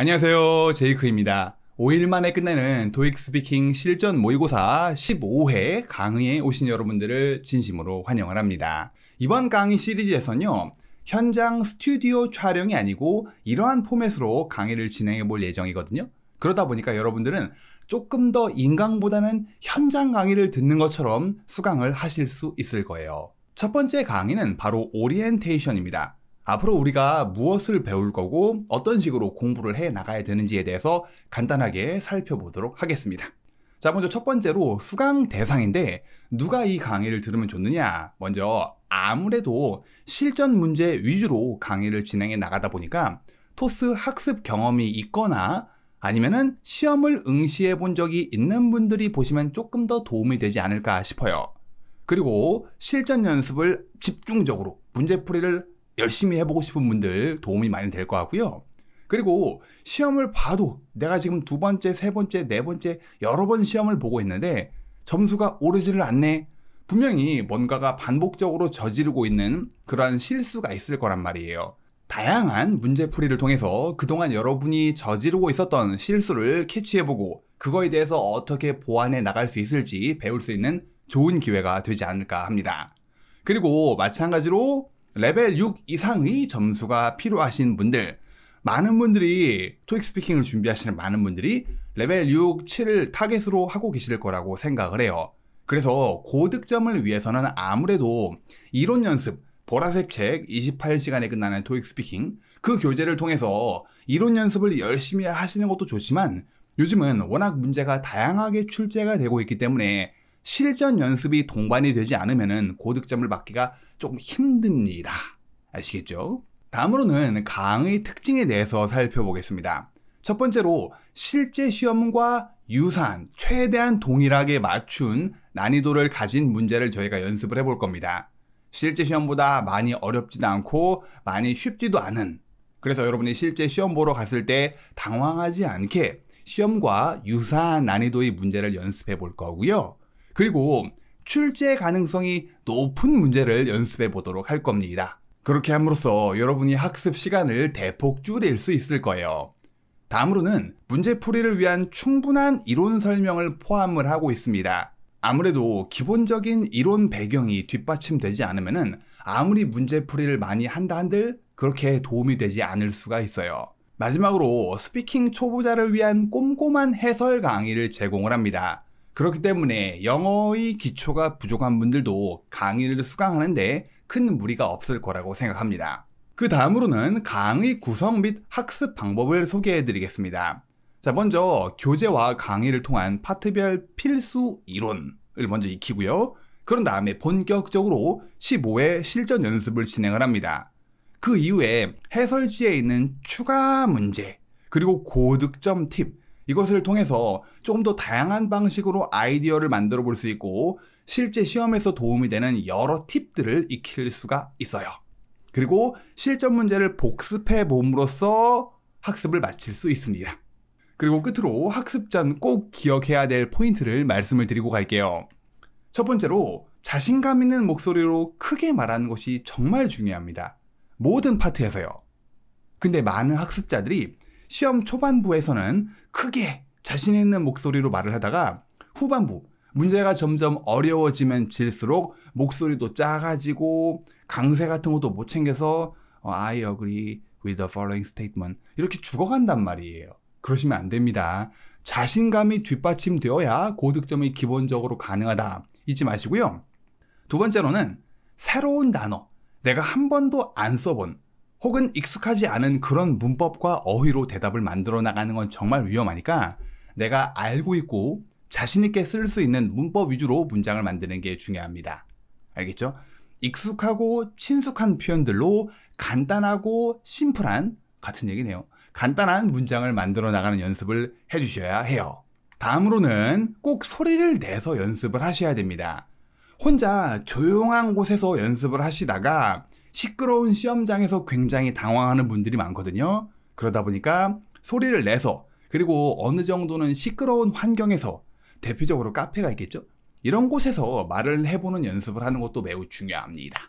안녕하세요. 제이크입니다. 5일 만에 끝내는 도익 스피킹 실전 모의고사 15회 강의에 오신 여러분들을 진심으로 환영을 합니다. 이번 강의 시리즈에서는요. 현장 스튜디오 촬영이 아니고 이러한 포맷으로 강의를 진행해 볼 예정이거든요. 그러다 보니까 여러분들은 조금 더 인강보다는 현장 강의를 듣는 것처럼 수강을 하실 수 있을 거예요. 첫 번째 강의는 바로 오리엔테이션입니다. 앞으로 우리가 무엇을 배울 거고 어떤 식으로 공부를 해 나가야 되는지에 대해서 간단하게 살펴보도록 하겠습니다. 자, 먼저 첫 번째로 수강 대상인데 누가 이 강의를 들으면 좋느냐? 먼저 아무래도 실전 문제 위주로 강의를 진행해 나가다 보니까 토스 학습 경험이 있거나 아니면은 시험을 응시해 본 적이 있는 분들이 보시면 조금 더 도움이 되지 않을까 싶어요. 그리고 실전 연습을 집중적으로 문제풀이를 열심히 해보고 싶은 분들 도움이 많이 될 것 같고요. 그리고 시험을 봐도 내가 지금 두 번째, 세 번째, 네 번째 여러 번 시험을 보고 있는데 점수가 오르지를 않네. 분명히 뭔가가 반복적으로 저지르고 있는 그러한 실수가 있을 거란 말이에요. 다양한 문제풀이를 통해서 그동안 여러분이 저지르고 있었던 실수를 캐치해보고 그거에 대해서 어떻게 보완해 나갈 수 있을지 배울 수 있는 좋은 기회가 되지 않을까 합니다. 그리고 마찬가지로 레벨 6 이상의 점수가 필요하신 분들 많은 분들이 토익 스피킹을 준비하시는 많은 분들이 레벨 6, 7을 타겟으로 하고 계실 거라고 생각을 해요. 그래서 고득점을 위해서는 아무래도 이론 연습, 보라색 책 28시간에 끝나는 토익 스피킹 그 교재를 통해서 이론 연습을 열심히 하시는 것도 좋지만 요즘은 워낙 문제가 다양하게 출제가 되고 있기 때문에 실전 연습이 동반이 되지 않으면 고득점을 받기가 조금 힘듭니다. 아시겠죠? 다음으로는 강의 특징에 대해서 살펴보겠습니다. 첫 번째로 실제 시험과 유사한 최대한 동일하게 맞춘 난이도를 가진 문제를 저희가 연습을 해 볼 겁니다. 실제 시험보다 많이 어렵지도 않고 많이 쉽지도 않은 그래서 여러분이 실제 시험 보러 갔을 때 당황하지 않게 시험과 유사한 난이도의 문제를 연습해 볼 거고요. 그리고 출제 가능성이 높은 문제를 연습해 보도록 할 겁니다. 그렇게 함으로써 여러분이 학습 시간을 대폭 줄일 수 있을 거예요. 다음으로는 문제풀이를 위한 충분한 이론 설명을 포함을 하고 있습니다. 아무래도 기본적인 이론 배경이 뒷받침되지 않으면 아무리 문제풀이를 많이 한다 한들 그렇게 도움이 되지 않을 수가 있어요. 마지막으로 스피킹 초보자를 위한 꼼꼼한 해설 강의를 제공을 합니다. 그렇기 때문에 영어의 기초가 부족한 분들도 강의를 수강하는데 큰 무리가 없을 거라고 생각합니다. 그 다음으로는 강의 구성 및 학습 방법을 소개해 드리겠습니다. 자, 먼저 교재와 강의를 통한 파트별 필수 이론을 먼저 익히고요. 그런 다음에 본격적으로 15회 실전 연습을 진행을 합니다. 그 이후에 해설지에 있는 추가 문제, 그리고 고득점 팁, 이것을 통해서 조금 더 다양한 방식으로 아이디어를 만들어 볼 수 있고 실제 시험에서 도움이 되는 여러 팁들을 익힐 수가 있어요. 그리고 실전 문제를 복습해 봄으로써 학습을 마칠 수 있습니다. 그리고 끝으로 학습 전꼭 기억해야 될 포인트를 말씀을 드리고 갈게요. 첫 번째로 자신감 있는 목소리로 크게 말하는 것이 정말 중요합니다. 모든 파트에서요. 근데 많은 학습자들이 시험 초반부에서는 크게 자신 있는 목소리로 말을 하다가 후반부 문제가 점점 어려워지면 질수록 목소리도 작아지고 강세 같은 것도 못 챙겨서 어, I agree with the following statement 이렇게 죽어간단 말이에요. 그러시면 안 됩니다. 자신감이 뒷받침되어야 고득점이 기본적으로 가능하다. 잊지 마시고요. 두 번째로는 새로운 단어, 내가 한 번도 안 써본 혹은 익숙하지 않은 그런 문법과 어휘로 대답을 만들어 나가는 건 정말 위험하니까 내가 알고 있고 자신있게 쓸 수 있는 문법 위주로 문장을 만드는 게 중요합니다. 알겠죠? 익숙하고 친숙한 표현들로 간단하고 심플한, 같은 얘기네요. 간단한 문장을 만들어 나가는 연습을 해주셔야 해요. 다음으로는 꼭 소리를 내서 연습을 하셔야 됩니다. 혼자 조용한 곳에서 연습을 하시다가 시끄러운 시험장에서 굉장히 당황하는 분들이 많거든요. 그러다 보니까 소리를 내서 그리고 어느 정도는 시끄러운 환경에서 대표적으로 카페가 있겠죠. 이런 곳에서 말을 해보는 연습을 하는 것도 매우 중요합니다.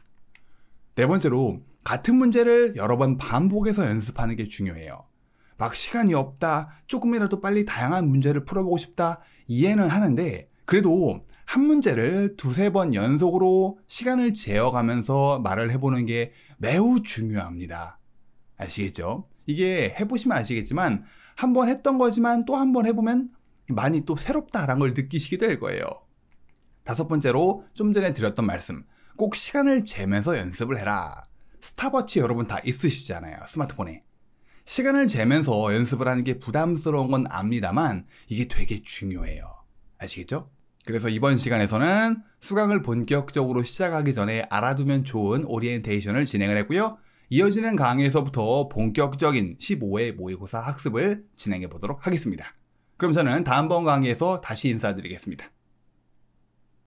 네 번째로 같은 문제를 여러 번 반복해서 연습하는 게 중요해요. 막 시간이 없다, 조금이라도 빨리 다양한 문제를 풀어보고 싶다, 이해는 하는데, 그래도 한 문제를 두세 번 연속으로 시간을 재어가면서 말을 해보는 게 매우 중요합니다. 아시겠죠? 이게 해보시면 아시겠지만 한번 했던 거지만 또 한번 해보면 많이 또 새롭다라는 걸 느끼시게 될 거예요. 다섯 번째로 좀 전에 드렸던 말씀 꼭 시간을 재면서 연습을 해라. 스타버치 여러분 다 있으시잖아요. 스마트폰에. 시간을 재면서 연습을 하는 게 부담스러운 건 압니다만 이게 되게 중요해요. 아시겠죠? 그래서 이번 시간에서는 수강을 본격적으로 시작하기 전에 알아두면 좋은 오리엔테이션을 진행을 했고요. 이어지는 강의에서부터 본격적인 15회 모의고사 학습을 진행해 보도록 하겠습니다. 그럼 저는 다음번 강의에서 다시 인사드리겠습니다.